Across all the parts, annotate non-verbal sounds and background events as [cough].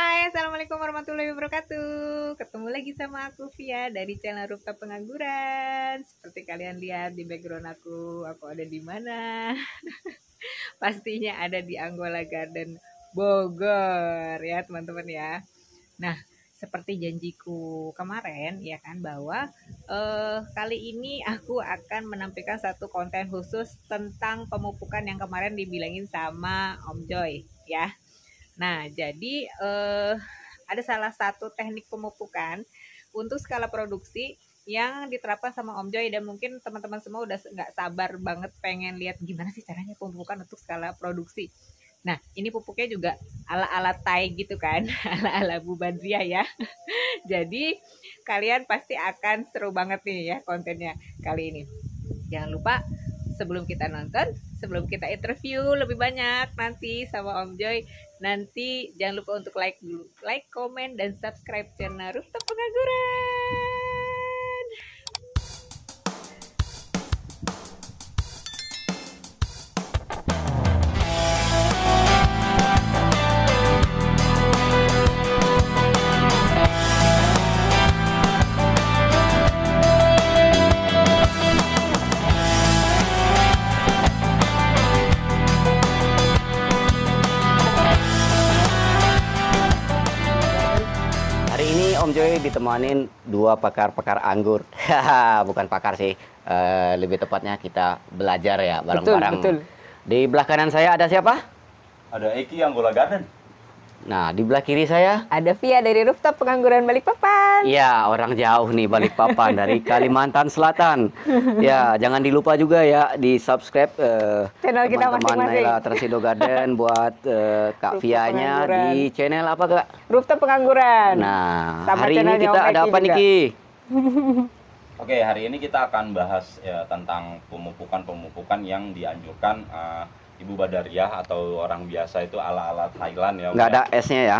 Hai, Assalamualaikum warahmatullahi wabarakatuh Ketemu lagi sama aku Via dari channel Rupta Pengangguran Seperti kalian lihat di background aku, aku ada di mana [laughs] Pastinya ada di Anggola Garden Bogor ya teman-teman ya Nah, seperti janjiku kemarin ya kan bahwa eh, kali ini aku akan menampilkan satu konten khusus tentang pemupukan yang kemarin dibilangin sama Om Joy ya Nah, jadi eh, ada salah satu teknik pemupukan untuk skala produksi yang diterapkan sama Om Joy dan mungkin teman-teman semua udah nggak sabar banget pengen lihat gimana sih caranya pemupukan untuk skala produksi. Nah, ini pupuknya juga ala-ala Thai gitu kan, [laughs] ala-ala Bu Badria ya. [laughs] Jadi, kalian pasti akan seru banget nih ya kontennya kali ini. Jangan lupa sebelum kita nonton, sebelum kita interview lebih banyak nanti sama Om Joy Nanti jangan lupa untuk like dulu, like, komen, dan subscribe channel Rooftop Pengangguran. ditemanin dua pakar-pakar anggur. [laughs] Bukan pakar sih, e, lebih tepatnya kita belajar ya bareng-bareng. Di belah kanan saya ada siapa? Ada Eki Anggola Garden. Nah, di belah kiri saya ada Via dari rooftop pengangguran Balikpapan. Iya, orang jauh nih Balikpapan dari [laughs] Kalimantan Selatan. Ya, jangan dilupa juga ya di subscribe uh, eh, channel teman -teman kita masing-masing. Naila Tersido Garden buat uh, Kak Via-nya di channel apa Kak? Rooftop Pengangguran. Nah, Sama hari ini kita ada apa Niki? [laughs] Oke, hari ini kita akan bahas ya, tentang pemupukan-pemupukan yang dianjurkan uh, Ibu Badariah atau orang biasa itu ala-ala Thailand ya. Enggak ada S-nya ya.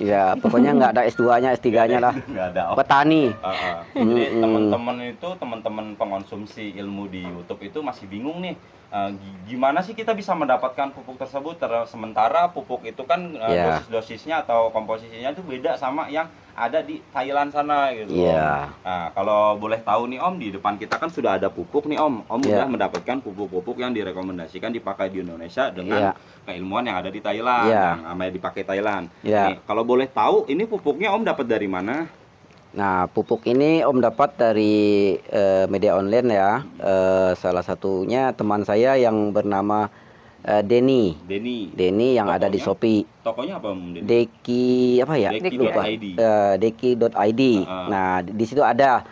Iya, uh pokoknya enggak ada S2-nya, S3-nya lah. Enggak [laughs] ada. Oh. Petani. Uh huh Jadi teman-teman itu teman-teman pengonsumsi ilmu di YouTube itu masih bingung nih Eh, gimana sih kita bisa mendapatkan pupuk tersebut? Ter sementara pupuk itu kan uh, eh, yeah. dosis-dosisnya atau komposisinya itu beda sama yang ada di Thailand sana gitu. Yeah. Nah, kalau boleh tahu nih Om, di depan kita kan sudah ada pupuk nih Om. Om yeah. sudah mendapatkan pupuk-pupuk yang direkomendasikan dipakai di Indonesia dengan yeah. keilmuan yang ada di Thailand, yeah. yang namanya dipakai Thailand. Yeah. kalau boleh tahu, ini pupuknya Om dapat dari mana? Nah, pupuk ini Om dapat dari uh, media online ya. Uh, salah satunya teman saya yang bernama uh, Denny. Denny. Denny yang ada di Shopee. Tokonya apa Om Denny? Deki apa ya? Deki. Lupa. Deki.id. Uh, Deki.id. Uh ah, ah. Nah, di situ ada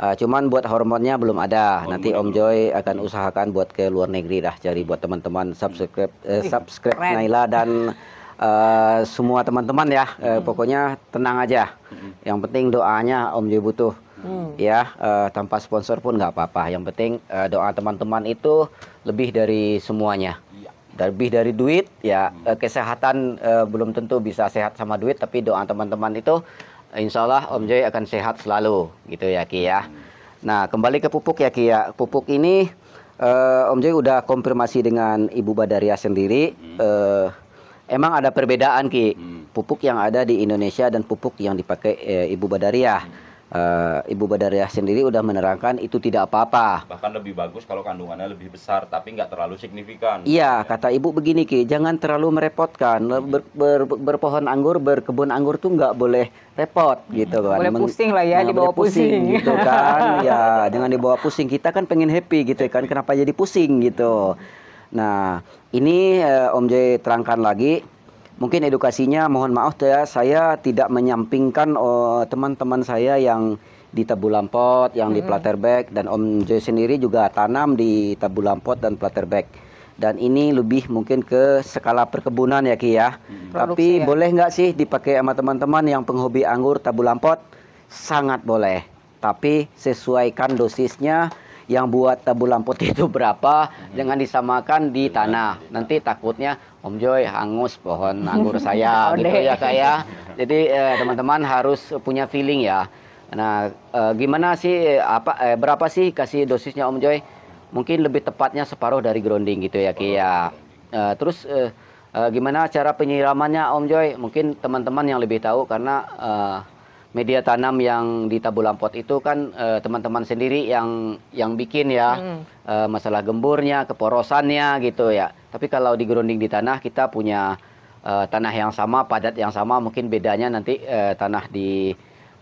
Uh, cuman buat hormonnya belum ada. Hormon oh, Nanti Om Joy akan usahakan buat ke luar negeri dah cari buat teman-teman subscribe uh, subscribe Naila dan Eh, semua teman-teman ya, hmm. uh, pokoknya tenang aja. Hmm. Yang penting doanya Om Joy butuh. Hmm. Ya, uh, tanpa sponsor pun nggak apa-apa. Yang penting uh, doa teman-teman itu lebih dari semuanya. Ya. Lebih dari duit, ya hmm. uh, kesehatan uh, belum tentu bisa sehat sama duit, tapi doa teman-teman itu Insya Allah Om Joy akan sehat selalu, gitu ya Ki ya. Mm. Nah, kembali ke pupuk ya Ki ya. Pupuk ini uh, Om Joy udah konfirmasi dengan Ibu Badaria sendiri. Hmm. Uh, emang ada perbedaan ki hmm. pupuk yang ada di Indonesia dan pupuk yang dipakai e, Ibu Badariah. Hmm. Uh, Ibu Badariah sendiri udah menerangkan itu tidak apa-apa. Bahkan lebih bagus kalau kandungannya lebih besar, tapi nggak terlalu signifikan. Iya, ya. kata Ibu begini ki, jangan terlalu merepotkan. Hmm. Ber, ber, berpohon anggur, berkebun anggur tuh nggak boleh repot hmm. gitu kan. Boleh pusing lah ya, nah, dibawa pusing, pusing gitu kan. [laughs] ya, jangan dibawa pusing. Kita kan pengen happy gitu kan. Kenapa jadi pusing gitu? Nah, ini eh, Om Jay terangkan lagi. Mungkin edukasinya mohon maaf ya, saya tidak menyampingkan eh, teman-teman oh, saya yang di Tebu Lampot, yang mm -hmm. di Platerback dan Om Jai sendiri juga tanam di Tebu Lampot dan Platerback. Dan ini lebih mungkin ke skala perkebunan ya Ki ya. Hmm. Tapi ya. boleh nggak sih dipakai sama teman-teman yang penghobi anggur Tebu Lampot? Sangat boleh. Tapi sesuaikan dosisnya yang buat tebu lamput [laughs] itu berapa jangan disamakan di tanah nanti takutnya Om Joy hangus pohon anggur [laughs] saya gitu ya saya jadi eh, teman-teman eh, harus punya feeling ya nah eh, gimana sih eh, apa eh, berapa sih kasih dosisnya Om Joy mungkin lebih tepatnya separuh dari grounding gitu ya Kia. Ya. eh, terus eh, eh, gimana cara penyiramannya Om Joy mungkin teman-teman yang lebih tahu karena eh, media tanam yang di Tabu Lampot itu kan eh, teman-teman uh, sendiri yang yang bikin ya hmm. uh, masalah gemburnya, keporosannya gitu ya. Tapi kalau di grounding di tanah kita punya uh, tanah yang sama, padat yang sama, mungkin bedanya nanti uh, tanah di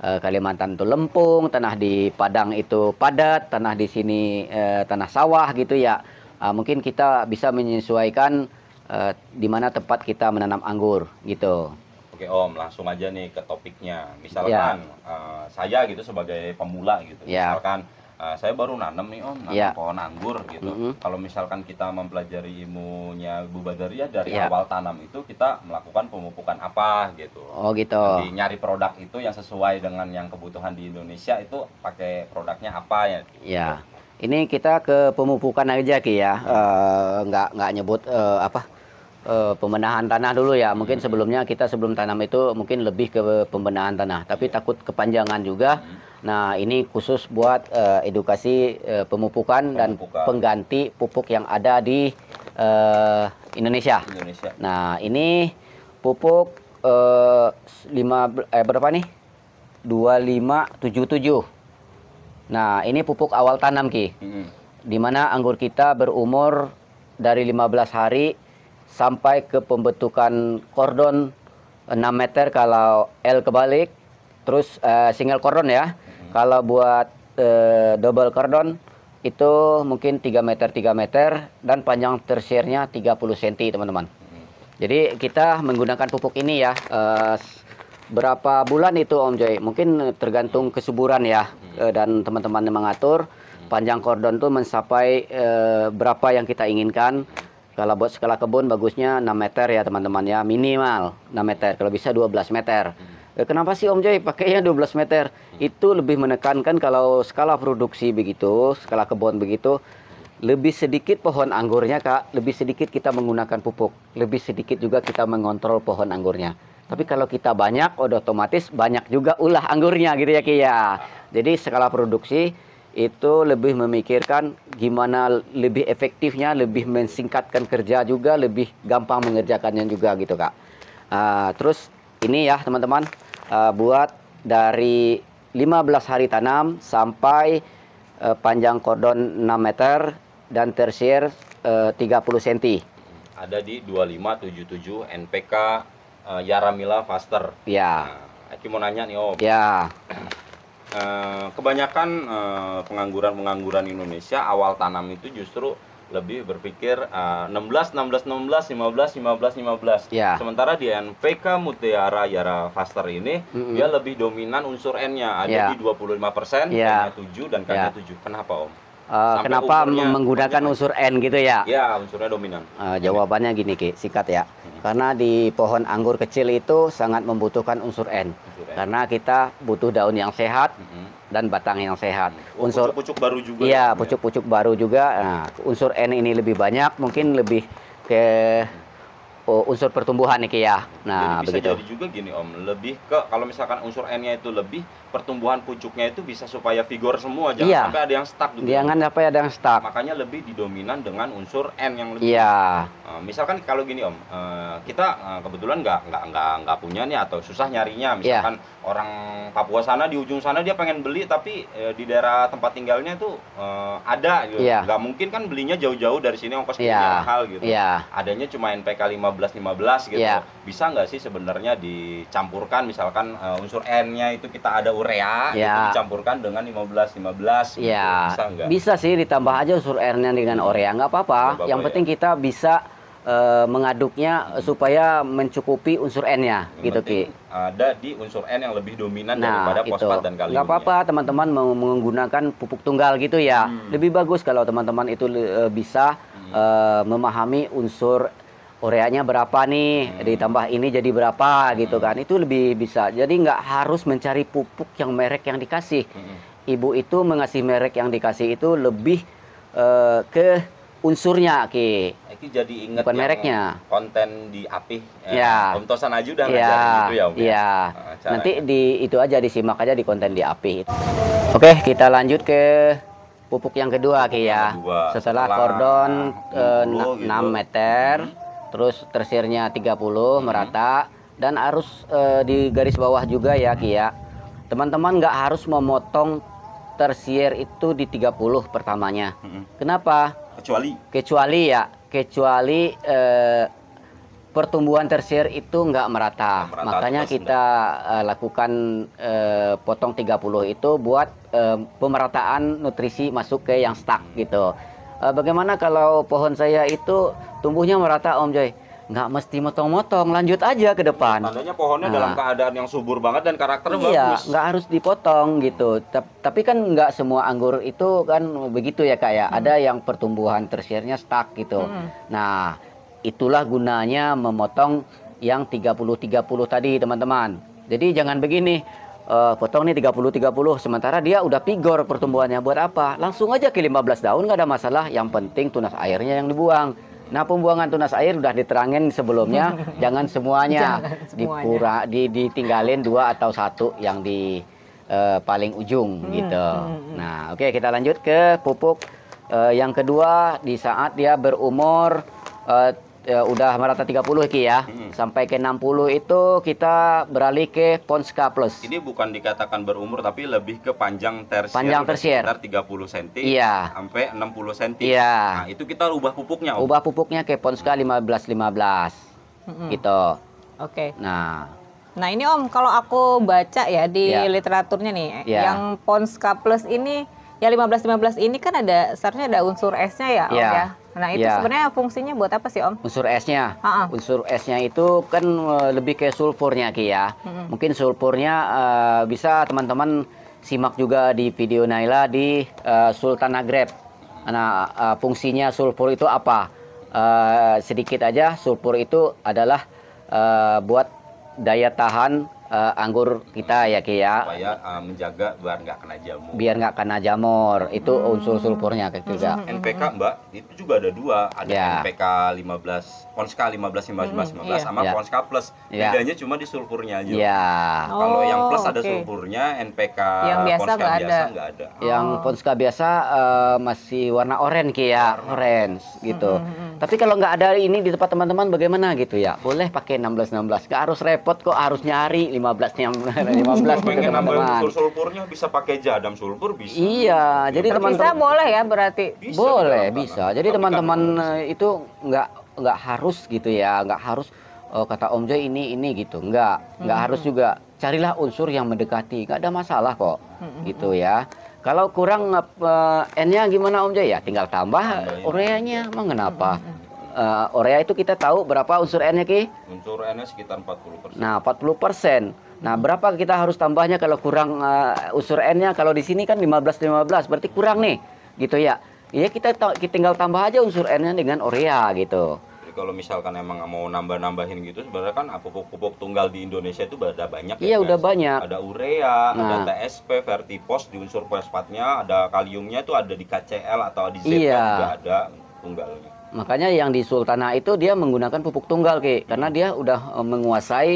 uh, Kalimantan itu lempung, tanah di Padang itu padat, tanah di sini uh, tanah sawah gitu ya. Uh, mungkin kita bisa menyesuaikan uh, di mana tempat kita menanam anggur gitu. Oke Om, langsung aja nih ke topiknya. Misalkan ya. uh, saya gitu sebagai pemula gitu, ya. misalkan uh, saya baru nanam nih Om, nanam ya. pohon anggur gitu. Mm -hmm. Kalau misalkan kita mempelajari ilmunya Bu Badaria dari ya. awal tanam itu kita melakukan pemupukan apa gitu. Oh gitu. Jadi nyari produk itu yang sesuai dengan yang kebutuhan di Indonesia itu pakai produknya apa ya? Gitu. Ini kita ke pemupukan aja ki ya, hmm. eh, nggak nggak nyebut uh, apa uh, pembenahan tanah dulu ya. Mungkin hmm. sebelumnya kita sebelum tanam itu mungkin lebih ke pembenahan tanah, tapi iya. takut kepanjangan juga. Hmm. Nah, ini khusus buat uh, edukasi uh, eh, pemupukan, pemupukan dan pengganti pupuk yang ada di uh, Indonesia. Indonesia. Nah, ini pupuk uh, lima, eh, berapa nih? 2577. Nah, ini pupuk awal tanam Ki. Mm -hmm. Di anggur kita berumur dari 15 hari sampai ke pembentukan kordon 6 meter kalau L kebalik terus uh, single kordon ya. Hmm. Kalau buat uh, double kordon itu mungkin 3 meter 3 meter dan panjang tersiernya 30 cm teman-teman. Hmm. Jadi kita menggunakan pupuk ini ya. Uh, berapa bulan itu Om Joy? Mungkin tergantung hmm. kesuburan ya hmm. uh, dan teman-teman mengatur hmm. panjang kordon tuh mencapai uh, berapa yang kita inginkan kalau buat skala kebun bagusnya 6 meter ya teman-teman ya minimal 6 meter kalau bisa 12 meter. Eh, kenapa sih Om Joy pakainya 12 meter? Itu lebih menekankan kalau skala produksi begitu, skala kebun begitu lebih sedikit pohon anggurnya Kak, lebih sedikit kita menggunakan pupuk, lebih sedikit juga kita mengontrol pohon anggurnya. Tapi kalau kita banyak, udah otomatis banyak juga ulah anggurnya gitu ya Kia. Ya. Jadi skala produksi itu lebih memikirkan gimana lebih efektifnya, lebih mensingkatkan kerja juga, lebih gampang mengerjakannya juga gitu kak. Uh, terus ini ya teman-teman uh, buat dari 15 hari tanam sampai uh, panjang kordon 6 meter dan tersier uh, 30 cm. Ada di 2577 NPK uh, Yaramila Faster. Ya. Nah, aku mau nanya nih Om. Ya. [clears throat] Eh, kebanyakan eh, pengangguran-pengangguran Indonesia awal tanam itu justru lebih berpikir uh, 16 16 16 15 15 15. Ya. Sementara di NPK Mutiara Yara Faster ini mm -hmm. dia lebih dominan unsur N-nya ada ya. di 25%, persen, k ya. 7 dan k 7. Ya. Kenapa, Om? Uh, kenapa kenapa menggunakan ukurnya. unsur N gitu ya? Ya, unsurnya dominan. Uh, jawabannya gini, Ki, sikat ya. Karena di pohon anggur kecil itu sangat membutuhkan unsur N karena kita butuh daun yang sehat mm -hmm. dan batang yang sehat. Oh, unsur pucuk-pucuk baru juga. Iya, pucuk-pucuk ya? baru juga. Nah, unsur N ini lebih banyak, mungkin lebih ke mm-hmm. oh, unsur pertumbuhan nih ya. Nah, jadi bisa begitu. jadi juga gini Om, lebih ke kalau misalkan unsur N-nya itu lebih, pertumbuhan pucuknya itu bisa supaya vigor semua jangan iya. sampai ada yang stuck gitu. Iya, jangan sampai ada yang stuck. Makanya lebih didominan dengan unsur N yang lebih. Iya. Uh, misalkan kalau gini Om, eh, kita eh, kebetulan nggak nggak nggak nggak punya nih atau susah nyarinya iya. misalkan iya. orang Papua sana di ujung sana dia pengen beli tapi di daerah tempat tinggalnya tuh ada gitu. Iya. Nggak mungkin kan belinya jauh-jauh dari sini ongkos iya. mahal gitu. Iya. Adanya cuma NPK 15 15 gitu. Iya. Bisa nggak sih sebenarnya dicampurkan misalkan unsur N-nya itu kita ada urea ya. itu dicampurkan dengan 15 15 gitu. ya. bisa enggak? Bisa sih ditambah aja unsur airnya dengan urea nggak apa-apa. Yang ya. penting ya. kita bisa uh, mengaduknya hmm. supaya mencukupi unsur N-nya gitu Ki. Ada di unsur N yang lebih dominan nah, daripada fosfat dan kalium. nggak apa-apa teman-teman menggunakan pupuk tunggal gitu ya. Hmm. Lebih bagus kalau teman-teman itu uh, bisa uh, memahami unsur Oreanya berapa nih hmm. ditambah ini jadi berapa gitu hmm. kan itu lebih bisa jadi nggak harus mencari pupuk yang merek yang dikasih hmm. ibu itu mengasih merek yang dikasih itu lebih uh, ke unsurnya ki Aki nah, jadi inget bukan mereknya konten di api ya, ya. Om aja udah ya. gitu ya ya, ya. Ah, nanti di itu aja disimak aja di konten di api oke kita lanjut ke pupuk yang kedua ki ya Setelah, kordon eh, gitu. enam 6 gitu. meter hmm terus tersirnya 30 hmm. merata dan arus e, eh, di garis bawah juga ya Kia. Teman-teman nggak harus memotong tersier itu di 30 pertamanya. Hmm. Kenapa? Kecuali kecuali ya, kecuali e, pertumbuhan tersier itu nggak merata. merata. Makanya kita uh, lakukan uh, potong 30 itu buat uh, pemerataan nutrisi masuk ke yang stuck gitu. Eh, bagaimana kalau pohon saya itu tumbuhnya merata Om Joy? nggak mesti motong-motong, lanjut aja ke depan. Tandanya pohonnya nah, dalam keadaan yang subur banget dan karakternya iya, bagus. Iya, nggak harus dipotong gitu. Tapi kan nggak semua anggur itu kan begitu ya kak ya. Hmm. Ada yang pertumbuhan tersiernya stuck gitu. Hmm. Nah, itulah gunanya memotong yang 30-30 tadi teman-teman. Jadi jangan begini, uh, potong nih 30 30 sementara dia udah pigor pertumbuhannya buat apa? Langsung aja ke 15 daun nggak ada masalah, yang penting tunas airnya yang dibuang. Nah, pembuangan tunas air udah diterangin sebelumnya, [laughs] jangan semuanya, jangan semuanya. Dipura, di, ditinggalin dua atau satu yang di uh, paling ujung hmm, gitu. hmm. hmm. Nah, oke okay, kita lanjut ke pupuk uh, yang kedua di saat dia berumur uh, ya udah merata 30 Ki ya. Hmm. Sampai ke 60 itu kita beralih ke Ponska Plus. Ini bukan dikatakan berumur tapi lebih ke panjang tersier. Panjang tersier. Sekitar 30 cm iya. sampai 60 cm. Iya. Nah, itu kita ubah pupuknya. Om. Ubah pupuknya ke Ponska 15 15. Hmm. Gitu. Oke. Okay. Nah, Nah ini Om, kalau aku baca ya di yeah. literaturnya nih, yeah. yang Ponska Plus ini, ya 15-15 ini kan ada, seharusnya ada unsur S-nya ya Om yeah. ya? Nah itu ya. sebenarnya fungsinya buat apa sih Om? Unsur esnya, uh -uh. unsur esnya itu kan eh, lebih ke sulfurnya Ki ya. Uh -uh. Mungkin sulfurnya uh, bisa teman-teman simak juga di video Naila di uh, Sultan Nagreb. Nah uh, fungsinya sulfur itu apa? Uh, sedikit aja sulfur itu adalah uh, buat daya tahan uh, anggur kita ya Ki ya. Supaya uh, menjaga biar nggak kena jamur. Biar nggak kena jamur. Itu unsur sulfurnya juga. NPK Mbak, itu juga ada dua. Ada ya. NPK 15 Ponska 15 15 15 iya. sama yeah. Ponska Plus. Yeah. Bedanya cuma di sulfurnya aja. Yeah. Oh, Kalau yang plus oh, ada okay. sulfurnya, NPK yang biasa Ponska gak biasa nggak ada. Oh. Yang Ponska biasa uh, masih warna oranye ya, orange gitu. Mm -hmm. Tapi kalau nggak ada ini di tempat teman-teman bagaimana gitu ya? Boleh pakai 16 16. Nggak harus repot kok harus nyari 15 15 [laughs] gitu teman-teman. sulfurnya bisa pakai jadam sulfur bisa. Iya, iya. jadi teman-teman bisa boleh ya berarti. Bisa, boleh, bisa. Jadi kan teman-teman itu nggak nggak harus gitu ya nggak harus uh, kata Om Joy ini ini gitu nggak nggak -hmm. harus juga carilah unsur yang mendekati nggak ada masalah kok -hmm. gitu ya kalau kurang uh, n-nya gimana Om Joy ya tinggal tambah oreanya emang kenapa Uh, eh, Orea itu kita tahu berapa unsur N-nya Ki? Unsur N-nya sekitar 40%. Nah, 40%. persen Nah, berapa kita harus tambahnya kalau kurang uh, unsur N-nya? Kalau di sini kan 15 15, berarti kurang nih. Gitu ya. Ya kita, kita tinggal tambah aja unsur N-nya dengan Orea gitu kalau misalkan emang mau nambah-nambahin gitu sebenarnya kan pupuk-pupuk tunggal di Indonesia itu ada banyak iya ya, udah guys. banyak ada urea nah. ada TSP vertipos di unsur fosfatnya ada kaliumnya itu ada di KCL atau di ZK kan iya. juga ada tunggalnya makanya yang di Sultanah itu dia menggunakan pupuk tunggal Ki karena dia udah eh, menguasai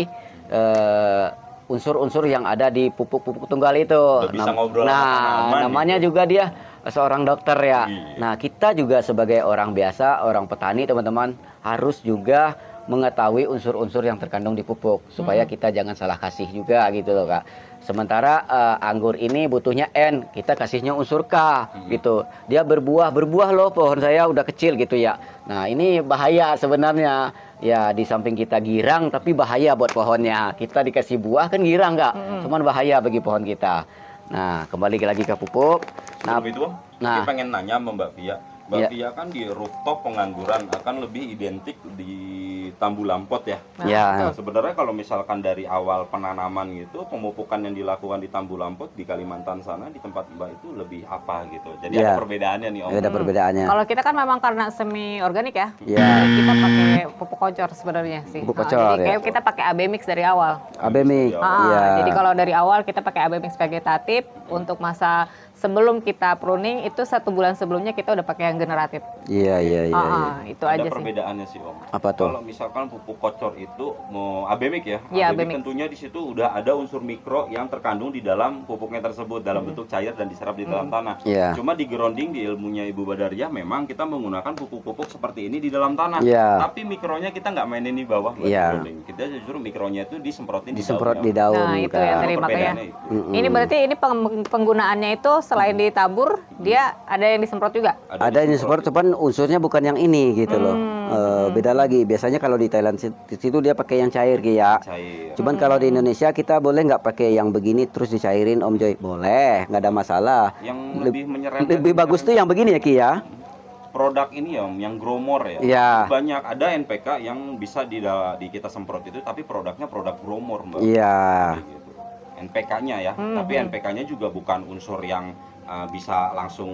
uh, unsur-unsur yang ada di pupuk-pupuk tunggal itu. bisa ngobrol nah, namanya gitu. juga dia seorang dokter ya. Iya. Nah, kita juga sebagai orang biasa, orang petani, teman-teman, harus juga mengetahui unsur-unsur yang terkandung di pupuk hmm. supaya kita jangan salah kasih juga gitu loh, Kak. Sementara uh, anggur ini butuhnya N, kita kasihnya unsur K hmm. gitu. Dia berbuah, berbuah loh pohon saya udah kecil gitu ya. Nah, ini bahaya sebenarnya. Ya, di samping kita girang tapi bahaya buat pohonnya. Kita dikasih buah kan girang, Kak. Hmm. Cuman bahaya bagi pohon kita. Nah, kembali lagi ke pupuk nah, itu om nah. Dia pengen nanya sama Mbak Via Mbak ya. Via kan di rooftop pengangguran akan lebih identik di Tambu Lampot ya. Nah, iya. nah sebenarnya kalau misalkan dari awal penanaman itu pemupukan yang dilakukan di Tambu Lampot di Kalimantan sana di tempat Mbak itu lebih apa gitu. Jadi ya. ada perbedaannya nih Om. Ada hmm. Kalau kita kan memang karena semi organik ya. Iya. Kita pakai pupuk kocor sebenarnya sih. Pupuk kocor. Nah, jadi ya. kita pakai AB mix dari awal. AB mix. Iya. Ah, ya. Jadi kalau dari awal kita pakai AB mix vegetatif hmm. untuk masa sebelum kita pruning itu satu bulan sebelumnya kita udah pakai yang generatif. Iya iya iya. Ah, iya. Ah, itu Ada aja perbedaannya sih. om. Apa tuh? Kalau misalkan pupuk kocor itu mau abemik ya. Iya abemik, Tentunya di situ udah ada unsur mikro yang terkandung di dalam pupuknya tersebut dalam hmm. bentuk cair dan diserap di dalam hmm. tanah. Yeah. Cuma di grounding di ilmunya Ibu badaria memang kita menggunakan pupuk-pupuk seperti ini di dalam tanah. Yeah. Tapi mikronya kita nggak mainin di bawah. Yeah. Grounding. Kita justru mikronya itu disemprotin di daun. Di daun nah gitu itu kan. ya yang terima Itu. Mm -mm. Ini berarti ini penggunaannya itu selain iya. ditabur dia ada yang disemprot juga ada yang disemprot cuman unsurnya bukan yang ini gitu loh e, beda lagi biasanya kalau di Thailand situ dia pakai yang cair gitu ya cair. cuman hmm. kalau di hmm. Indonesia kita boleh nggak pakai yang begini terus dicairin Om Joy boleh nggak ada masalah yang lebih menyerang. lebih bagus kan tuh yang begini ya Ki ya produk ini ya yang gromor ya. ya. Banyak ada NPK yang bisa di, di kita semprot itu tapi produknya produk gromor Mbak. Iya. Gitu. NPK-nya ya. Hmm. Tapi hmm. NPK-nya juga bukan unsur yang uh, bisa langsung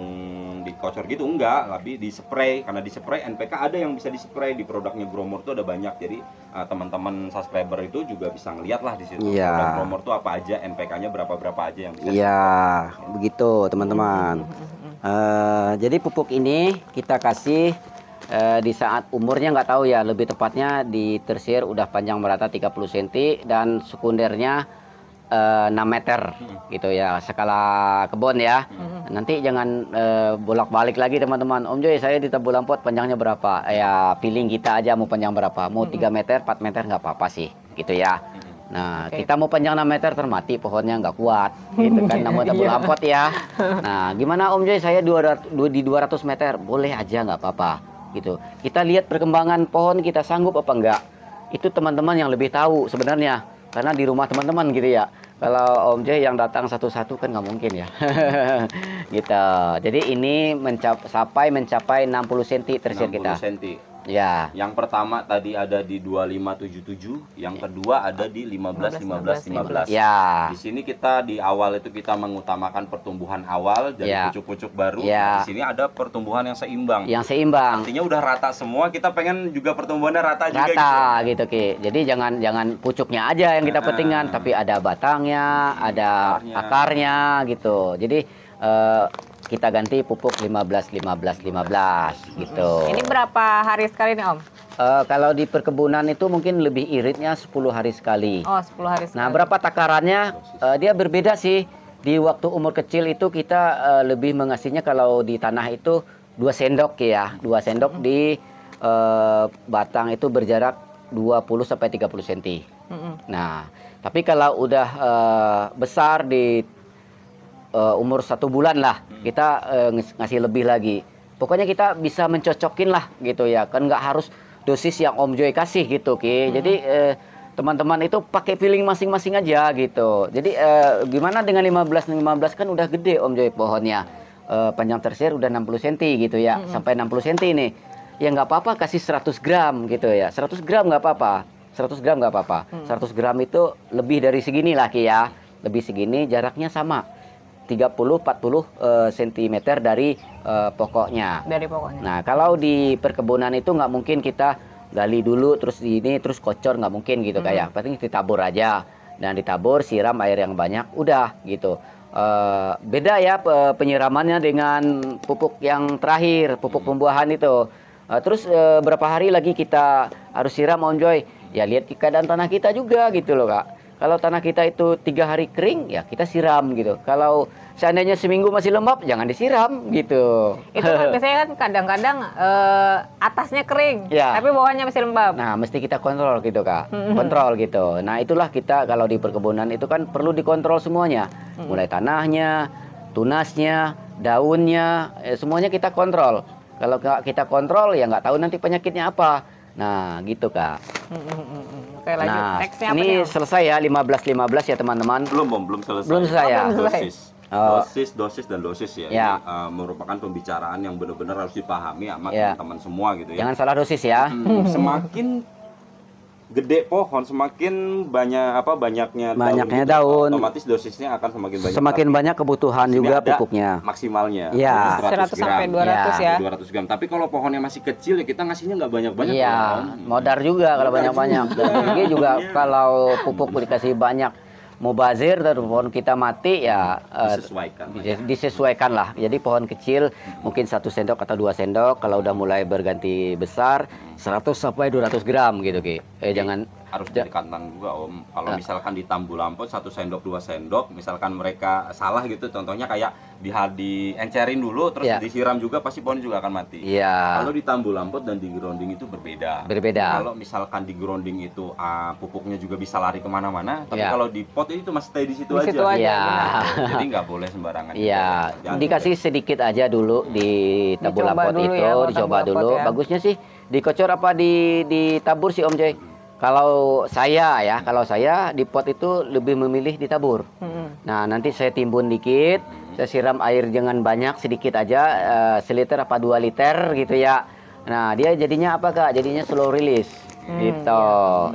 dikocor gitu enggak, tapi di karena di NPK ada yang bisa di di produknya Gromor itu ada banyak. Jadi uh, teman-teman subscriber itu juga bisa ngeliat lah di situ yeah. produk Gromor itu apa aja, NPK-nya berapa-berapa aja yang bisa. Iya, yeah. begitu teman-teman. Uh, jadi pupuk ini kita kasih di saat umurnya nggak tahu ya, lebih tepatnya di tersier udah panjang merata 30 cm dan sekundernya 6 eh, meter hmm. gitu ya skala kebun ya hmm. nanti jangan uh, bolak-balik lagi teman-teman Om Joy saya di tebu lampot panjangnya berapa eh, ya feeling kita aja mau panjang berapa mau 3 hmm. meter 4 meter nggak apa-apa sih gitu ya Nah, okay. kita mau panjang 6 meter termati pohonnya nggak kuat, gitu kan. [laughs] namanya tebu yeah. lampot ya. [laughs] Nah, gimana Om Joy saya 200, di 200 meter boleh aja nggak apa-apa, gitu. Kita lihat perkembangan pohon kita sanggup apa enggak. Itu teman-teman yang lebih tahu sebenarnya karena di rumah teman-teman gitu ya kalau Om J yang datang satu-satu kan nggak mungkin ya [laughs] gitu jadi ini mencapai sampai mencapai 60 cm tersir kita Ya. Yang pertama tadi ada di 2577, yang ya. kedua ada di 15 15 15. 15. Ya. Di sini kita di awal itu kita mengutamakan pertumbuhan awal dari ya. pucuk-pucuk baru. Ya. Nah, di sini ada pertumbuhan yang seimbang. Yang seimbang. Artinya udah rata semua, kita pengen juga pertumbuhannya rata, rata juga gitu. Rata gitu Ki. Jadi jangan jangan pucuknya aja yang kita pentingkan, tapi ada batangnya, iya, ada akarnya, akarnya gitu. Jadi uh, kita ganti pupuk 15 15 15 gitu. Ini berapa hari sekali nih Om? Uh, kalau di perkebunan itu mungkin lebih iritnya 10 hari sekali. Oh, 10 hari nah, sekali. Nah, berapa takarannya? Uh, dia berbeda sih. Di waktu umur kecil itu kita uh, lebih mengasihnya kalau di tanah itu dua sendok ya. dua sendok di uh, batang itu berjarak 20 sampai 30 cm. Mm Nah, tapi kalau udah uh, besar di uh, umur satu bulan lah hmm. kita uh, ngasih lebih lagi pokoknya kita bisa mencocokin lah gitu ya kan nggak harus dosis yang Om Joy kasih gitu ki hmm. jadi uh, teman-teman itu pakai feeling masing-masing aja gitu jadi uh, gimana dengan 15 15 kan udah gede Om Joy pohonnya uh, panjang tersier udah 60 cm gitu ya hmm. sampai 60 cm ini ya nggak apa-apa kasih 100 gram gitu ya 100 gram nggak apa-apa 100 gram nggak apa-apa seratus 100 hmm. gram itu lebih dari segini lah ki ya lebih segini jaraknya sama 30 40 uh, cm dari eh, pokoknya. Dari pokoknya. Nah, kalau di perkebunan itu nggak mungkin kita gali dulu terus ini terus kocor nggak mungkin gitu hmm. Ya. kayak. Penting ditabur aja. Dan ditabur siram air yang banyak udah gitu. Uh, beda ya pe penyiramannya dengan pupuk yang terakhir, pupuk pembuahan itu. Uh, terus uh, berapa hari lagi kita harus siram onjoy? Ya lihat keadaan tanah kita juga gitu loh, Kak kalau tanah kita itu tiga hari kering, ya kita siram gitu. Kalau seandainya seminggu masih lembab, jangan disiram gitu. Itu kan [laughs] biasanya kan kadang-kadang eh, atasnya kering, ya. tapi bawahnya masih lembab. Nah, mesti kita kontrol gitu kak, hmm. kontrol gitu. Nah, itulah kita kalau di perkebunan itu kan perlu dikontrol semuanya, hmm. mulai tanahnya, tunasnya, daunnya, eh, semuanya kita kontrol. Kalau kita kontrol, ya nggak tahu nanti penyakitnya apa. Nah, gitu kak. Hmm, Oke, lanjut. Nah, next ini apa selesai ya 15 15 ya teman-teman. Belum, belum, belum selesai. Belum selesai ya. Belum Dosis. Oh. dosis, dosis dan dosis ya. ya. Ini uh, merupakan pembicaraan yang benar-benar harus dipahami sama ya. teman-teman semua gitu ya. Jangan salah dosis ya. Hmm, semakin gede pohon semakin banyak apa banyaknya banyaknya daun, gitu, daun otomatis dosisnya akan semakin banyak semakin tapi banyak kebutuhan juga pupuknya maksimalnya iya. iya, ya 100, 100 gram. sampai 200 ya. 200 gram tapi kalau pohonnya masih kecil ya kita ngasihnya nggak banyak banyak ya kan? modar juga modar kalau banyak banyak juga, juga iya. kalau pupuk dikasih banyak mau bazir dan pohon kita mati ya eh, disesuaikan, uh, ya. disesuaikan disesuaikan lah. Jadi pohon kecil mungkin satu sendok atau dua sendok kalau udah mulai berganti besar 100 sampai 200 gram gitu Ki. Eh Jadi, jangan harus dari kantang juga Om. Kalau nah. misalkan di Tambu lampu satu sendok dua sendok, misalkan mereka salah gitu, contohnya kayak di di encerin dulu terus yeah. disiram juga pasti pohon juga akan mati. Iya. Yeah. Kalau di Tambu lampu dan di grounding itu berbeda. Berbeda. Kalau misalkan di grounding itu uh, pupuknya juga bisa lari kemana-mana, tapi yeah. kalau di pot itu masih stay di situ di aja. Situ aja. Yeah. Iya. [laughs] jadi nggak boleh sembarangan. Iya. Yeah. Dikasih sedikit aja dulu di Tambu lampu itu, ya, dicoba dulu. Ya. Bagusnya sih Dikocor apa di ditabur sih Om Joy? Kalau saya ya, kalau saya di pot itu lebih memilih ditabur. Hmm. Nah, nanti saya timbun dikit, saya siram air jangan banyak, sedikit aja, uh, seliter apa dua liter gitu ya. Nah, dia jadinya apa kak? Jadinya slow release hmm, gitu.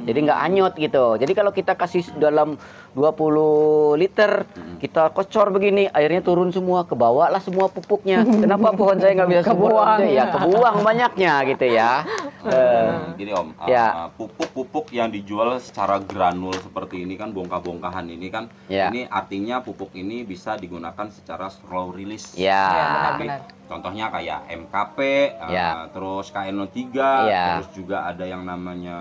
Ya. Jadi nggak anyut gitu. Jadi kalau kita kasih dalam 20 liter kita kocor begini airnya turun semua ke bawah lah semua pupuknya kenapa pohon saya nggak bisa kebuang ya kebuang banyaknya gitu ya uh, gini om ah, ya. Ah, pupuk-pupuk yang dijual secara granul seperti ini kan bongkah-bongkahan ini kan ya. ini artinya pupuk ini bisa digunakan secara slow release ya, ya iya, tapi contohnya kayak MKP eh, ya. uh, terus KNO3 ya. terus juga ada yang namanya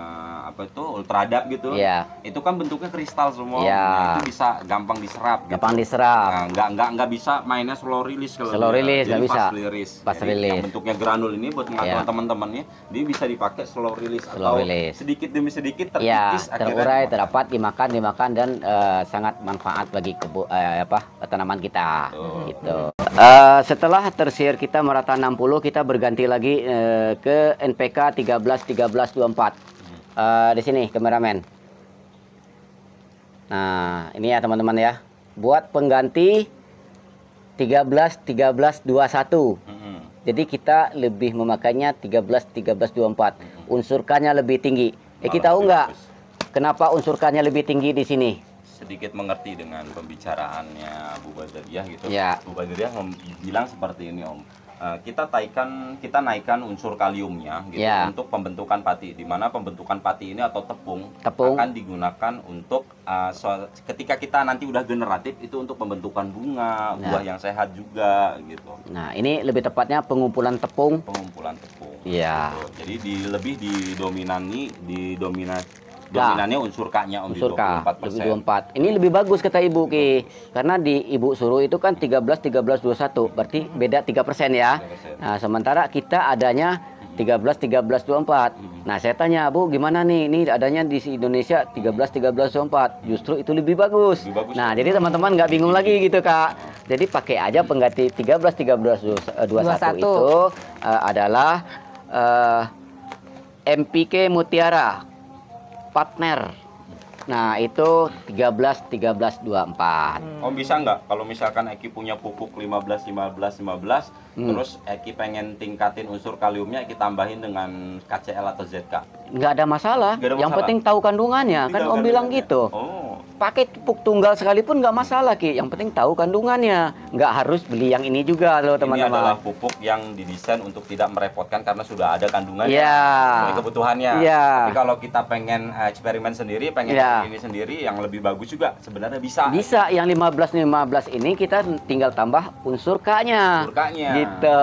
apa itu ultradap gitu ya. itu kan bentuknya kristal semua ya Nah, iya. itu bisa gampang diserap gitu. gampang gitu. diserap nah, nggak nggak nggak bisa mainnya slow release kalau slow release nggak bisa pas release pas release yang bentuknya granul ini buat iya. ngatur yeah. teman-temannya dia bisa dipakai slow release slow atau release. sedikit demi sedikit iya, terkikis ya, terurai terdapat dimakan dimakan dan uh, sangat manfaat bagi kebu uh, apa tanaman kita oh. gitu uh, setelah tersier kita merata 60 kita berganti lagi uh, ke NPK 13 13 24 uh, di sini kameramen Nah, ini ya teman-teman ya. Buat pengganti 13 13 21. Mm -hmm. Jadi kita lebih memakainya 13 13 24. Mm -hmm. Unsurkannya lebih tinggi. Eh, kita tahu nggak kenapa unsurkannya lebih tinggi di sini? sedikit mengerti dengan pembicaraannya Bu Badriah gitu. Ya. Bu Badriah bilang seperti ini Om Eh, kita taikan kita naikkan unsur kaliumnya gitu yeah. untuk pembentukan pati di mana pembentukan pati ini atau tepung, tepung. akan digunakan untuk uh, so, ketika kita nanti udah generatif itu untuk pembentukan bunga, nah. buah yang sehat juga gitu. Nah, ini lebih tepatnya pengumpulan tepung. Pengumpulan tepung. Iya. Gitu. Jadi di lebih didominani didominasi Dominannya unsur K-nya Om unsur K, 24%. Ini lebih bagus kata Ibu Ki. Karena di Ibu suruh itu kan 13 13 21, berarti beda 3% persen ya. Nah, sementara kita adanya 13 13 24. Nah, saya tanya, Bu, gimana nih? Ini adanya di Indonesia 13 13 24. Justru itu lebih bagus. Lebih bagus nah, jadi teman-teman nggak -teman bingung lagi gitu, Kak. Jadi pakai aja pengganti 13 13 21, 21. itu uh, adalah uh, eh, MPK Mutiara partner. Nah, itu 13 13 24. Hmm. Om bisa nggak kalau misalkan Eki punya pupuk 15 15 15 hmm. terus Eki pengen tingkatin unsur kaliumnya Eki tambahin dengan KCL atau ZK? Nggak ada masalah. Gak ada masalah. Yang penting tahu kandungannya. Tidak kan Om bilang gitu. Oh pakai pupuk tunggal sekalipun nggak masalah ki yang penting tahu kandungannya nggak harus beli yang ini juga loh teman-teman ini adalah pupuk yang didesain untuk tidak merepotkan karena sudah ada kandungannya yeah. sesuai kebutuhannya yeah. kalau kita pengen eh, eksperimen sendiri pengen yeah. ini sendiri yang lebih bagus juga sebenarnya bisa bisa yang 15 15 ini kita tinggal tambah unsur K-nya unsur k gitu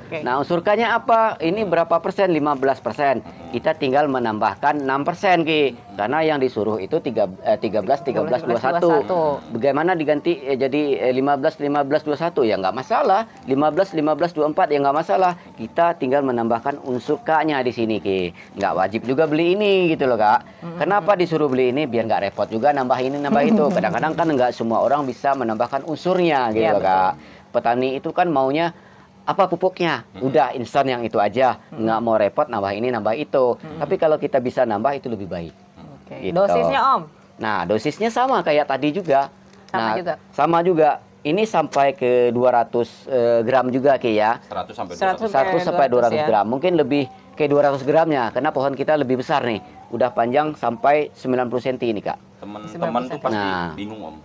okay. nah unsur K-nya apa ini berapa persen 15 persen kita tinggal menambahkan 6 persen ki karena yang disuruh itu 13 13 21. Bagaimana diganti eh, jadi 15 15 21 ya nggak masalah. 15 15 24 ya nggak masalah. Kita tinggal menambahkan unsur K-nya di sini Ki. Nggak wajib juga beli ini gitu loh Kak. Kenapa disuruh beli ini biar nggak repot juga nambah ini nambah itu. [laughs] Kadang-kadang kan nggak semua orang bisa menambahkan unsurnya gitu iya, loh Kak. Petani itu kan maunya apa pupuknya udah instan yang itu aja nggak mau repot nambah ini nambah itu tapi kalau kita bisa nambah itu lebih baik Okay. Gitu. Dosisnya Om? Nah, dosisnya sama kayak tadi juga. Sama nah, juga. Sama juga. Ini sampai ke 200 uh, eh, gram juga Ki ya. 100 sampai 200. 100 sampai 200, 200 ya. gram. Mungkin lebih ke 200 gramnya karena pohon kita lebih besar nih. Udah panjang sampai 90 cm ini, Kak. Teman-teman tuh pasti nah. bingung, Om.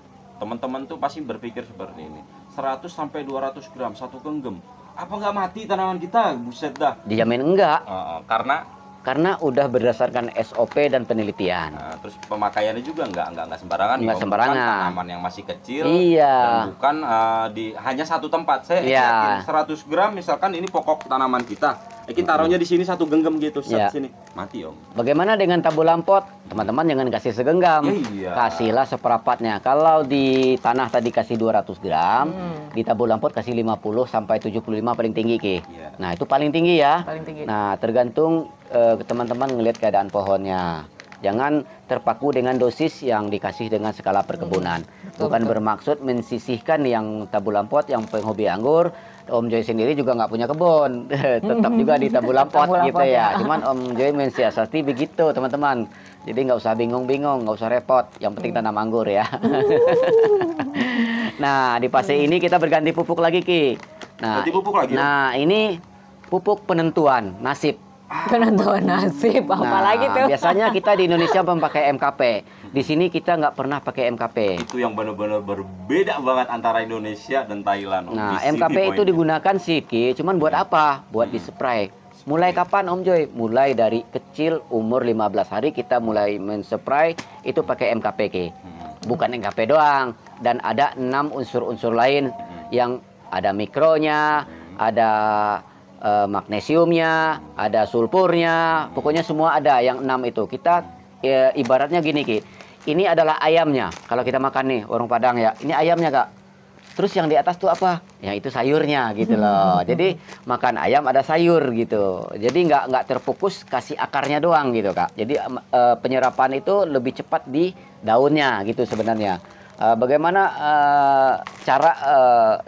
Teman-teman tuh pasti berpikir seperti ini. 100 sampai 200 gram satu genggam. Apa nggak mati tanaman kita? Buset dah. Dijamin enggak. Uh, karena karena udah berdasarkan SOP dan penelitian. Nah, terus pemakaiannya juga nggak nggak nggak sembarangan. Nggak sembarangan. Tanaman yang masih kecil. Iya. Dan bukan uh, di hanya satu tempat. Saya iya. yakin 100 gram misalkan ini pokok tanaman kita Eh, kita taruhnya di sini satu genggam gitu, set Ya. sini. Mati, Om. Bagaimana dengan tabu lampot? Teman-teman jangan kasih segenggam. Iya, iya. Kasihlah seperapatnya. Kalau di tanah tadi kasih 200 gram, hmm. di tabu lampot kasih 50 sampai 75 paling tinggi Ki. Ya. Nah, itu paling tinggi ya. paling tinggi Nah, tergantung eh, teman-teman ngelihat keadaan pohonnya. Jangan terpaku dengan dosis yang dikasih dengan skala perkebunan. Hmm. Bukan bermaksud mensisihkan yang tabu lampot, yang penghobi anggur, Om Joy sendiri juga nggak punya kebun, [laughs] tetap juga di tabu gitu ya. ya. Cuman Om Joy mensiasati begitu teman-teman. Jadi nggak usah bingung-bingung, nggak usah repot. Yang penting iya. tanam anggur ya. [laughs] nah di fase iya. ini kita berganti pupuk lagi ki. Nah, pupuk lagi. Ya? Nah ini pupuk penentuan nasib penentuan nah, nasib apalagi lagi tuh biasanya kita di Indonesia memakai MKP di sini kita nggak pernah pakai MKP itu yang benar-benar berbeda banget antara Indonesia dan Thailand nah di MKP itu poinnya. digunakan sih Ki cuman buat hmm. apa buat hmm. di spray Mulai iya. kapan Om Joy? Mulai dari kecil umur 15 hari kita mulai menspray itu pakai MKP Ki. Hmm. Bukan MKP doang dan ada enam unsur-unsur lain hmm. yang ada mikronya, ada uh, magnesiumnya, ada sulfurnya, pokoknya semua ada yang enam itu. Kita ya, ibaratnya gini Ki, ini adalah ayamnya. Kalau kita makan nih warung Padang ya, ini ayamnya Kak. Terus yang di atas tuh apa? Ya itu sayurnya gitu loh. Hmm. Jadi makan ayam ada sayur gitu. Jadi nggak nggak terfokus kasih akarnya doang gitu kak. Jadi e, penyerapan itu lebih cepat di daunnya gitu sebenarnya. E, bagaimana e, cara e,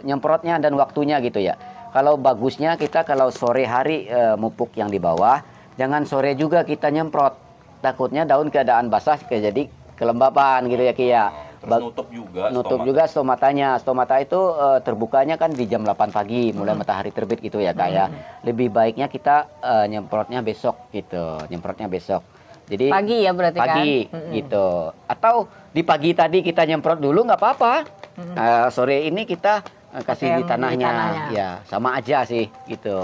nyemprotnya dan waktunya gitu ya. Kalau bagusnya kita kalau sore hari e, mupuk yang di bawah, jangan sore juga kita nyemprot. Takutnya daun keadaan basah jadi kelembapan gitu ya Kia nah, Terus nutup juga nutup stomata. juga stomatanya stomata itu e, terbukanya kan di jam 8 pagi mulai hmm. matahari terbit gitu ya kak ya. hmm. lebih baiknya kita e, nyemprotnya besok gitu nyemprotnya besok jadi pagi ya berarti kan? pagi kan? gitu atau di pagi tadi kita nyemprot dulu nggak apa-apa hmm. uh, sore ini kita Eh, kasih di tanahnya. di tanahnya ya sama aja sih gitu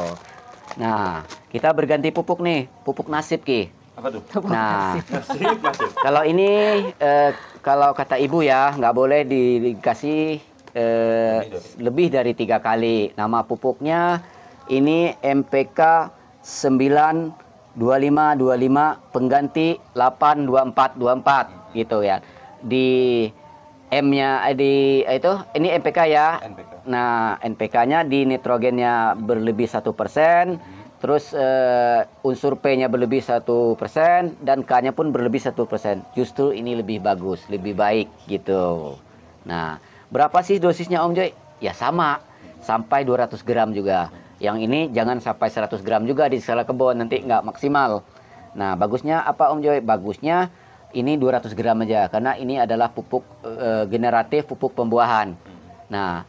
nah kita berganti pupuk nih pupuk nasib ki apa tuh pupuk nah nasib, [laughs] nasib. kalau ini eh, kalau kata ibu ya nggak boleh dikasih eh, lebih dari tiga kali nama pupuknya ini MPK 9 25 25 pengganti 8 24 24 gitu ya di M-nya eh, di eh, itu ini NPK ya. NPK. Nah, NPK-nya di nitrogennya berlebih satu persen, hmm. terus uh, unsur P-nya berlebih satu persen dan K-nya pun berlebih satu persen. Justru ini lebih bagus, lebih baik gitu. Nah, berapa sih dosisnya Om Joy? Ya sama, sampai 200 gram juga. Yang ini jangan sampai 100 gram juga di skala kebun nanti nggak maksimal. Nah, bagusnya apa Om Joy? Bagusnya ini 200 gram aja karena ini adalah pupuk e, generatif pupuk pembuahan. Nah,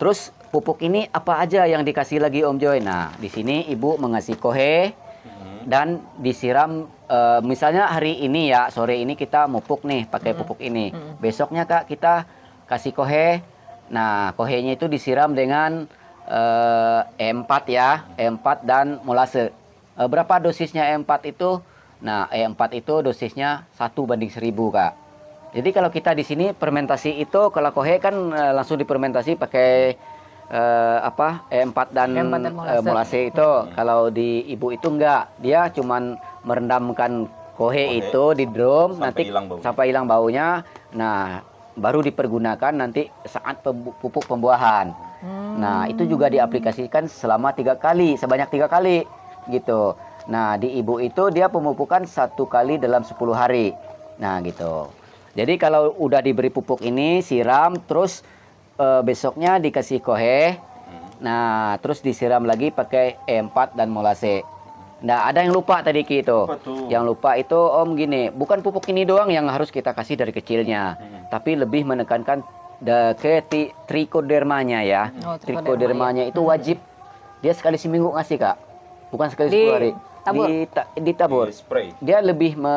terus pupuk ini apa aja yang dikasih lagi Om Joy? Nah, di sini ibu mengasih kohe dan disiram e, misalnya hari ini ya sore ini kita mupuk nih pakai pupuk ini. Besoknya Kak kita kasih kohe. Nah, kohenya itu disiram dengan eh, e, 4 ya, E4 dan molase. berapa dosisnya E4 itu? Nah, E4 itu dosisnya 1 banding 1000, Kak. Jadi kalau kita di sini fermentasi itu kalau kohe kan e, langsung dipermentasi pakai e, apa? E4 dan, E4 dan e, molase. E, molase itu. Hmm. Kalau di ibu itu enggak, dia cuman merendamkan kohe, kohe itu di drum sampai nanti hilang sampai hilang baunya. Nah, baru dipergunakan nanti saat pupuk pembuahan. Hmm. Nah, itu juga hmm. diaplikasikan selama tiga kali, sebanyak tiga kali gitu. Nah, di ibu itu dia pemupukan satu kali dalam 10 hari. Nah, gitu. Jadi kalau udah diberi pupuk ini siram terus e, besoknya dikasih kohe. Hmm. Nah, terus disiram lagi pakai E4 dan molase. Nah, ada yang lupa tadi gitu. Yang lupa itu Om gini, bukan pupuk ini doang yang harus kita kasih dari kecilnya, hmm. tapi lebih menekankan ke tri trikodermanya ya. Oh, itu hmm. wajib. Dia sekali seminggu ngasih, Kak. Bukan sekali di, 10 hari. Tabur. Dita, ditabur. Di spray. Dia lebih me,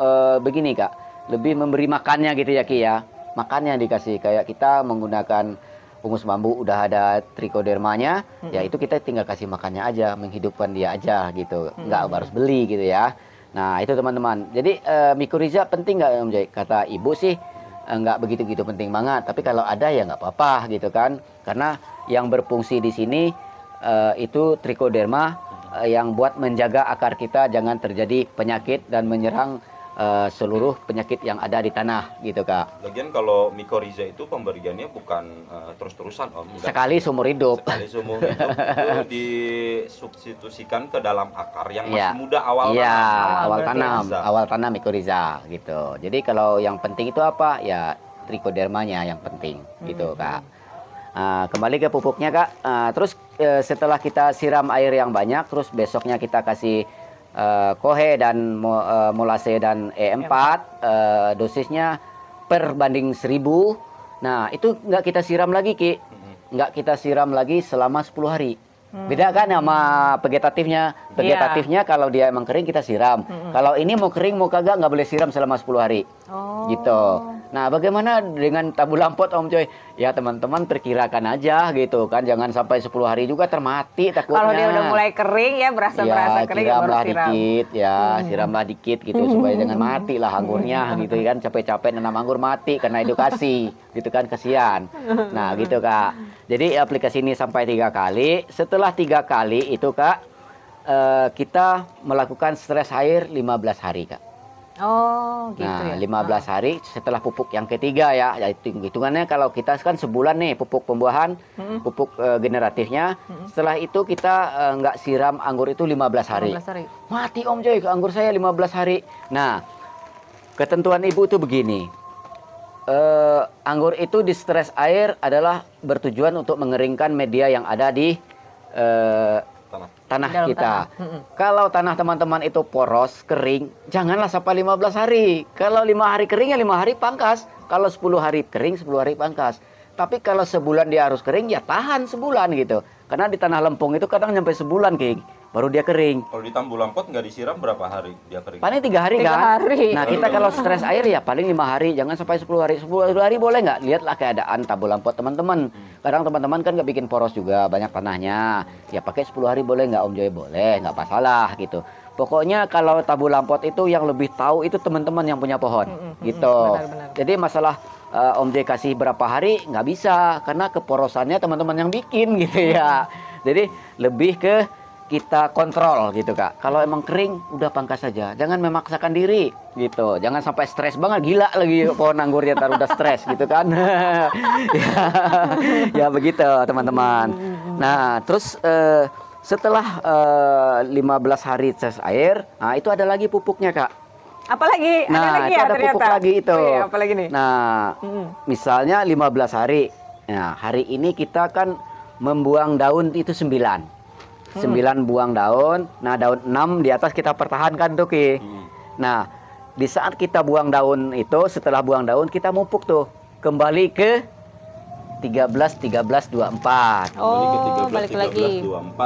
e, begini kak, lebih memberi makannya gitu ya Ki ya. Makannya dikasih kayak kita menggunakan pungus bambu udah ada trikodermanya, hmm. ya itu kita tinggal kasih makannya aja, menghidupkan dia aja gitu, hmm. nggak harus beli gitu ya. Nah itu teman-teman. Jadi e, mikoriza penting nggak Om Jai? Kata ibu sih e, nggak begitu-gitu penting banget, tapi kalau ada ya nggak apa-apa gitu kan, karena yang berfungsi di sini uh, itu trichoderma Eh, yang buat menjaga akar kita jangan terjadi penyakit dan menyerang uh, seluruh penyakit yang ada di tanah gitu kak. Lagian kalau mikoriza itu pemberiannya bukan uh, terus-terusan om. sekali seumur hidup. Sekali seumur hidup [laughs] itu disubstitusikan ke dalam akar yang masih ya. muda awal ya, awal tanam, mikoriza. awal tanam mikoriza gitu. Jadi kalau yang penting itu apa ya trikodermanya yang penting gitu, hmm. gitu kak. Nah, kembali ke pupuknya kak. Nah, terus eh, setelah kita siram air yang banyak, terus besoknya kita kasih eh, kohe dan mo, eh, molase dan E4 eh, dosisnya per banding seribu Nah itu nggak kita siram lagi ki, mm-hmm. nggak kita siram lagi selama 10 hari. Hmm. Beda kan sama vegetatifnya. Iya. Vegetatifnya yeah. kalau dia emang kering kita siram. Hmm. Kalau ini mau kering mau kagak nggak boleh siram selama 10 hari. Oh. Gitu. Nah, bagaimana dengan tabu lampot Om Coy? Ya, teman-teman perkirakan aja gitu kan. Jangan sampai 10 hari juga termati takutnya. Kalau dia udah mulai kering ya berasa-berasa ya, kering ya baru siram. dikit ya, hmm. siramlah dikit gitu supaya jangan hmm. mati lah anggurnya hmm. gitu kan. Capek-capek nanam anggur mati karena edukasi [laughs] gitu kan kasihan. Nah, gitu Kak. Jadi aplikasi ini sampai tiga kali. Setelah tiga kali itu Kak, eh, kita melakukan stres air 15 hari Kak. Oh, gitu nah, ya. 15 ah. hari setelah pupuk yang ketiga ya. ya hitungannya kalau kita kan sebulan nih pupuk pembuahan, hmm. pupuk uh, generatifnya. Hmm. Setelah itu kita uh, nggak siram anggur itu 15 hari. 15 hari. Mati Om Joy, anggur saya 15 hari. Nah, ketentuan ibu itu begini. Uh, anggur itu di stres air adalah bertujuan untuk mengeringkan media yang ada di uh, tanah, tanah kita. Tanah. Kalau tanah teman-teman itu poros, kering, janganlah sampai 15 hari. Kalau lima hari kering ya lima hari pangkas. Kalau 10 hari kering, 10 hari pangkas. Tapi kalau sebulan dia harus kering ya tahan sebulan gitu. Karena di tanah lempung itu kadang sampai sebulan, kayak baru dia kering. Kalau di lampot nggak disiram berapa hari dia kering? Paling tiga hari tiga kan? hari. Nah kita kalau stres air ya paling lima hari, jangan sampai sepuluh hari. Sepuluh hari boleh nggak? Lihatlah keadaan lampot teman-teman. Hmm. Kadang teman-teman kan nggak bikin poros juga, banyak tanahnya. Ya pakai sepuluh hari boleh nggak Om Joy? Boleh, nggak masalah gitu. Pokoknya kalau tabu lampot itu yang lebih tahu itu teman-teman yang punya pohon, mm -hmm. gitu. Benar, benar. Jadi masalah uh, Om J kasih berapa hari nggak bisa karena keporosannya teman-teman yang bikin gitu ya. Jadi lebih ke kita kontrol gitu kak kalau emang kering udah pangkas saja jangan memaksakan diri gitu jangan sampai stres banget gila lagi pohon anggurnya taruh udah stres gitu kan [laughs] ya, ya begitu teman-teman nah terus uh, setelah uh, eh, 15 hari tes air nah itu ada lagi pupuknya kak apalagi nah, ada lagi itu ya ada ternyata. pupuk lagi itu oh, iya, apalagi nih nah hmm. misalnya 15 hari nah hari ini kita kan membuang daun itu sembilan. 9 hmm. buang daun. Nah, daun enam di atas kita pertahankan tuh Ki. Hmm. Nah, di saat kita buang daun itu, setelah buang daun kita mupuk tuh. Kembali ke 13 13 24. Oh, Kembali ke 13 balik 13, lagi.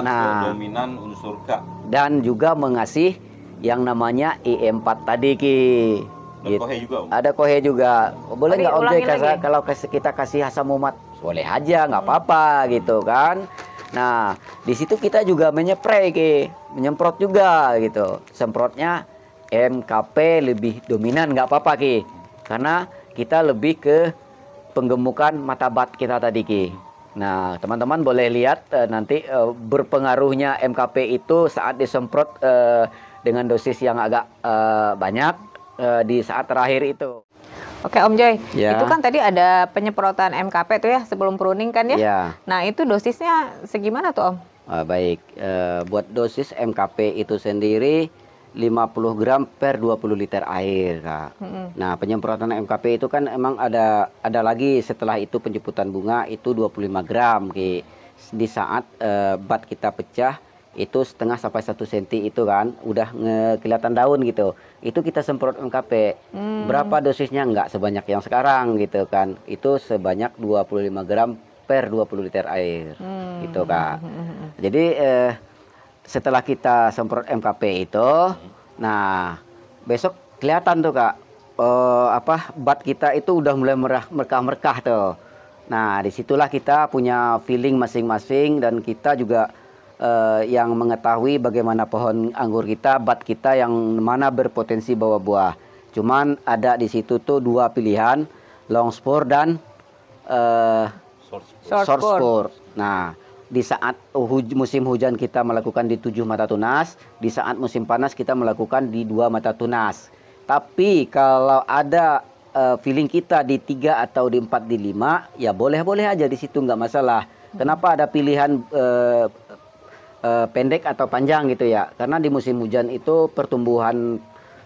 nah, dominan unsur K. Dan juga mengasih yang namanya I4 tadi Ki. Gitu. Kohe juga, Ada kohe juga. Boleh nggak Om kalau kita kasih asam umat? Boleh aja, nggak apa-apa gitu kan. Nah, di situ kita juga menyepray ke, menyemprot juga gitu. Semprotnya MKP lebih dominan nggak apa-apa ki, karena kita lebih ke penggemukan mata bat kita tadi ki. Nah, teman-teman boleh lihat uh, nanti uh, berpengaruhnya MKP itu saat disemprot uh, dengan dosis yang agak banyak di saat terakhir itu. Oke Om Joy, ya. itu kan tadi ada penyemprotan MKP tuh ya sebelum pruning kan ya? ya. Nah itu dosisnya segimana tuh Om? Uh, baik, uh, buat dosis MKP itu sendiri 50 gram per 20 liter air. Nah, -hmm. nah penyemprotan MKP itu kan emang ada ada lagi setelah itu penjemputan bunga itu 25 gram Ki. Di saat uh, bat kita pecah itu setengah sampai satu senti itu kan udah kelihatan daun gitu itu kita semprot MKP hmm. berapa dosisnya nggak sebanyak yang sekarang gitu kan itu sebanyak 25 gram per 20 liter air hmm. gitu kak hmm, hmm, hmm. jadi eh, setelah kita semprot MKP itu nah besok kelihatan tuh kak eh, apa bat kita itu udah mulai merah merkah-merkah tuh nah disitulah kita punya feeling masing-masing dan kita juga uh, yang mengetahui bagaimana pohon anggur kita, bat kita yang mana berpotensi bawa buah. Cuman ada di situ tuh dua pilihan, long spore dan uh, short spore. Short spore. Nah, di saat huj musim hujan kita melakukan di tujuh mata tunas, di saat musim panas kita melakukan di dua mata tunas. Tapi kalau ada uh, feeling kita di tiga atau di empat di lima, ya boleh-boleh aja di situ nggak masalah. Hmm. Kenapa ada pilihan uh, uh, pendek atau panjang gitu ya karena di musim hujan itu pertumbuhan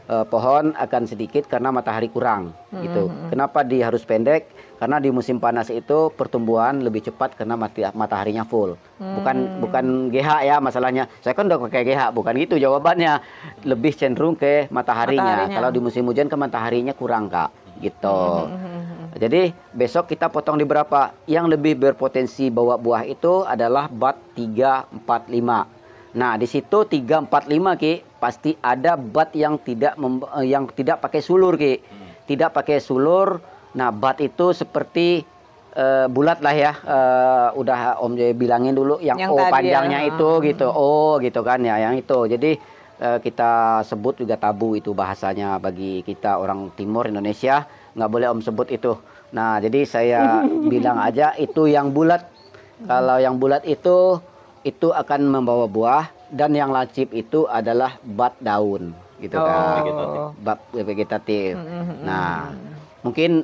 uh, pohon akan sedikit karena matahari kurang mm-hmm. gitu hmm, hmm. kenapa di harus pendek karena di musim panas itu pertumbuhan lebih cepat karena mati, mataharinya full hmm bukan bukan GH ya masalahnya saya kan udah pakai GH bukan gitu jawabannya lebih cenderung ke mataharinya, mataharinya. kalau di musim hujan ke kan mataharinya kurang kak gitu hmm, hmm jadi besok kita potong di berapa? Yang lebih berpotensi bawa buah itu adalah bat 345. Nah, di situ 345 Ki, pasti ada bat yang tidak eh, yang tidak pakai sulur Ki. Hmm. Tidak pakai sulur. Nah, bat itu seperti uh, bulat lah ya. Uh, udah Om Jaya bilangin dulu yang, yang O panjangnya ya. itu hmm. gitu. Oh, gitu kan ya, yang itu. Jadi kita sebut juga tabu itu bahasanya bagi kita orang timur Indonesia nggak boleh om sebut itu nah jadi saya [laughs] bilang aja itu yang bulat kalau yang bulat itu itu akan membawa buah dan yang lancip itu adalah bat daun gitu kan. oh. kan Bat vegetatif mm-hmm, mm-hmm. nah mungkin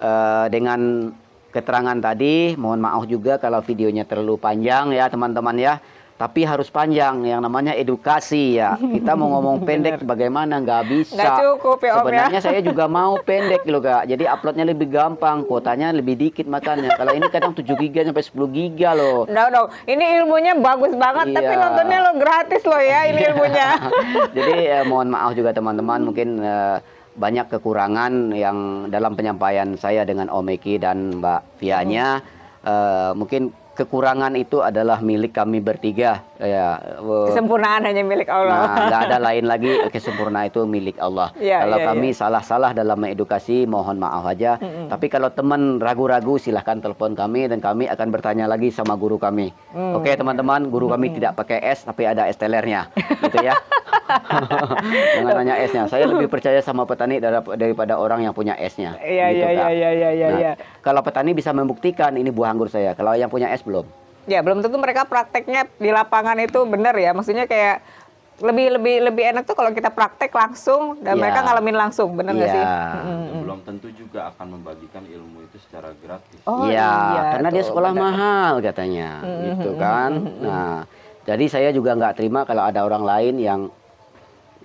uh, [clears throat] dengan keterangan tadi mohon maaf juga kalau videonya terlalu panjang ya teman-teman ya tapi harus panjang yang namanya edukasi ya kita mau ngomong [laughs] pendek bagaimana nggak bisa nggak cukup ya, ya. sebenarnya ya. saya juga mau pendek loh kak jadi uploadnya lebih gampang kuotanya lebih dikit makanya kalau ini kadang 7 giga sampai 10 giga loh no, no. ini ilmunya bagus banget iya. tapi nontonnya lo gratis loh ya ini ilmunya [laughs] jadi eh, mohon maaf juga teman-teman mungkin eh, banyak kekurangan yang dalam penyampaian saya dengan Omeki dan Mbak Vianya hmm. Uh, mungkin kekurangan itu adalah milik kami bertiga ya uh, kesempurnaan hanya milik Allah. Nah, nggak ada lain lagi kesempurnaan itu milik Allah. Ya, kalau ya, kami salah-salah ya. dalam mengedukasi, mohon maaf aja. Mm -mm. Tapi kalau teman ragu-ragu, silahkan telepon kami dan kami akan bertanya lagi sama guru kami. Mm. Oke, okay, teman-teman, guru kami mm. tidak pakai es, tapi ada es telernya, gitu ya. Jangan nanya esnya. Saya lebih percaya sama petani daripada orang yang punya esnya. Iya, iya, iya, iya, iya, Kalau petani bisa membuktikan ini buah anggur saya. Kalau yang punya es belum ya belum tentu mereka prakteknya di lapangan itu benar ya maksudnya kayak lebih lebih lebih enak tuh kalau kita praktek langsung dan ya. mereka ngalamin langsung benar nggak ya. sih -hmm. belum tentu juga akan membagikan ilmu itu secara gratis oh, ya iya, karena tuh, dia sekolah benar. mahal katanya -hmm. gitu kan nah jadi saya juga nggak terima kalau ada orang lain yang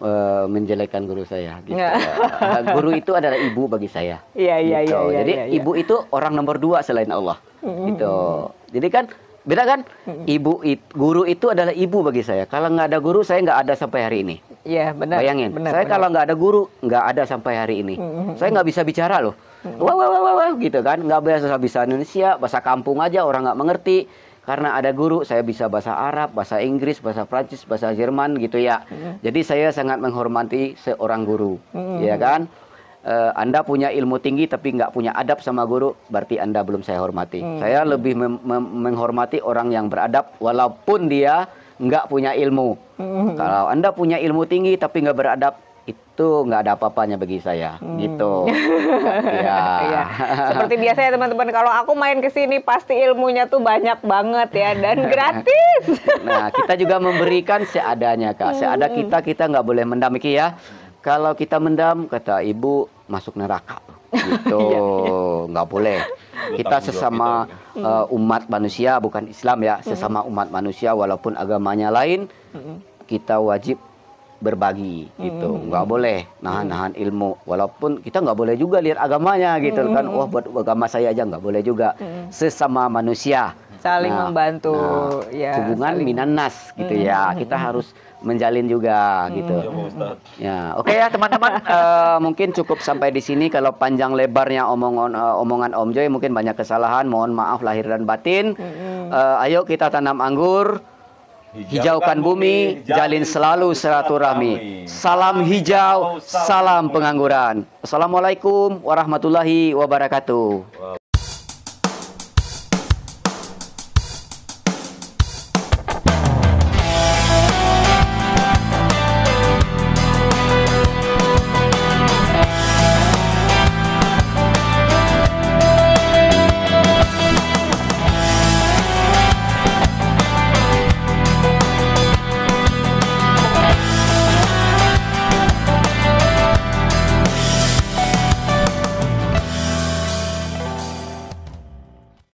eh, menjelekan guru saya gitu ya. [laughs] guru itu adalah ibu bagi saya iya iya gitu. iya, iya jadi iya, iya. ibu itu orang nomor dua selain Allah mm -hmm. gitu jadi kan Beda kan? Ibu guru itu adalah ibu bagi saya. Kalau nggak ada guru saya nggak ada sampai hari ini. Iya benar. Bayangin, benar, saya benar. kalau nggak ada guru nggak ada sampai hari ini. Saya nggak bisa bicara loh. Wah, wah wah wah wah gitu kan? Nggak bisa bisa Indonesia, bahasa kampung aja orang nggak mengerti. Karena ada guru, saya bisa bahasa Arab, bahasa Inggris, bahasa Prancis, bahasa Jerman gitu ya. Mm-hmm. Jadi saya sangat menghormati seorang guru, mm-hmm. ya kan? uh, Anda punya ilmu tinggi tapi nggak punya adab sama guru, berarti Anda belum saya hormati. Hmm. Saya lebih menghormati orang yang beradab walaupun dia nggak punya ilmu. Hmm. Kalau Anda punya ilmu tinggi tapi nggak beradab, itu nggak ada apa-apanya bagi saya hmm. gitu [laughs] ya. ya seperti biasa ya teman-teman kalau aku main ke sini pasti ilmunya tuh banyak banget ya dan [laughs] gratis nah kita juga memberikan seadanya kak seada hmm. kita kita nggak boleh mendamiki ya kalau kita mendam kata ibu masuk neraka gitu [laughs] iya, iya. nggak boleh kita sesama uh, umat manusia bukan Islam ya hmm. sesama umat manusia walaupun agamanya lain hmm. kita wajib berbagi gitu nggak boleh nahan-nahan ilmu walaupun kita nggak boleh juga lihat agamanya gitu kan wah buat agama saya aja nggak boleh juga sesama manusia saling nah, membantu nah, ya hubungan saling... minanas gitu ya kita harus menjalin juga hmm. gitu. Iya, ya, oke ya teman-teman uh, [laughs] mungkin cukup sampai di sini kalau panjang lebarnya omongan uh, omongan Om Joy mungkin banyak kesalahan, mohon maaf lahir dan batin. Uh, ayo kita tanam anggur, hijaukan, bumi, jalin selalu silaturahmi. Salam hijau, salam pengangguran. Assalamualaikum warahmatullahi wabarakatuh.